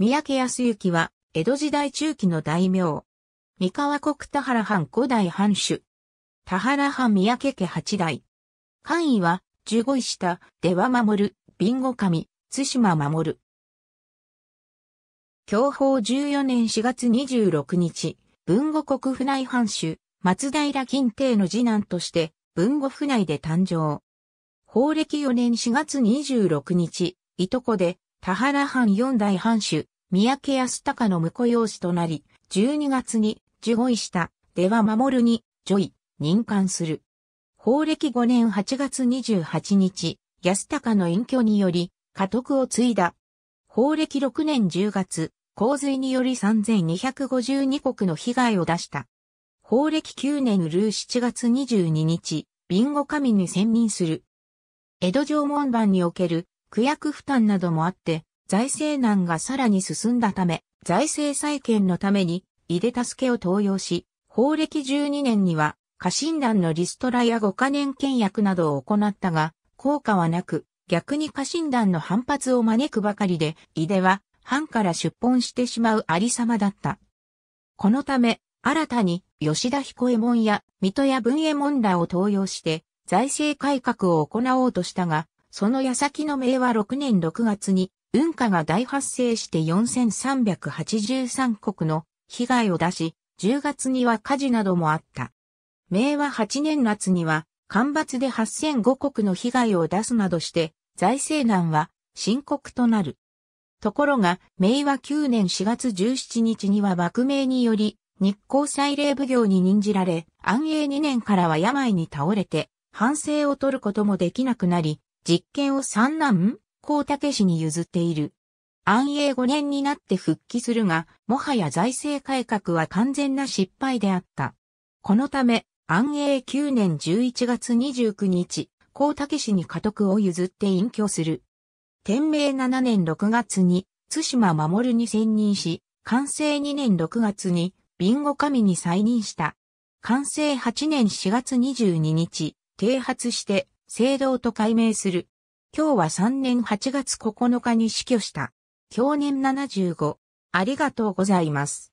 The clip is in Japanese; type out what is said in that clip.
三宅康之は、江戸時代中期の大名。三河国田原藩古代藩主。田原藩三宅家八代。官位は、十五位下、出羽守、備後神、津島守。享保十四年四月二十六日、文後国府内藩主、松平金帝の次男として、文後府内で誕生。法暦四年四月二十六日、いとこで、田原藩四代藩主、三宅康隆の婿養子となり、12月に受護医したでは守るに、女イ。任官する。法暦5年8月28日、安高の隠居により、家督を継いだ。法暦6年10月、洪水により3252国の被害を出した。法暦9年ルー7月22日、ビンゴ神に選任する。江戸城門番における区役負担などもあって、財政難がさらに進んだため、財政再建のために、井出助けを登用し、法暦12年には、家臣団のリストラや五カ年契約などを行ったが、効果はなく、逆に家臣団の反発を招くばかりで、井出は、藩から出奔してしまうありさまだった。このため、新たに吉田彦右衛門や水戸や文右衛門らを登用して、財政改革を行おうとしたが、その矢先の明和6年6月に運化が大発生して4383国の被害を出し、10月には火事などもあった。明和8年夏には、干ばつで8005国の被害を出すなどして、財政難は深刻となる。ところが、明和9年4月17日には幕名により、日光祭礼奉行に任じられ、安永2年からは病に倒れて、反省を取ることもできなくなり、実権を三男光武氏に譲っている。安永5年になって復帰するが、もはや財政改革は完全な失敗であった。このため、安永9年11月29日、光武氏に家督を譲って隠居する。天明7年6月に、津島守に選任し、完成2年6月に、ビンゴ神に再任した。完成8年4月22日、停発して、聖堂と改名する。今日は3年8月9日に死去した。去年75。ありがとうございます。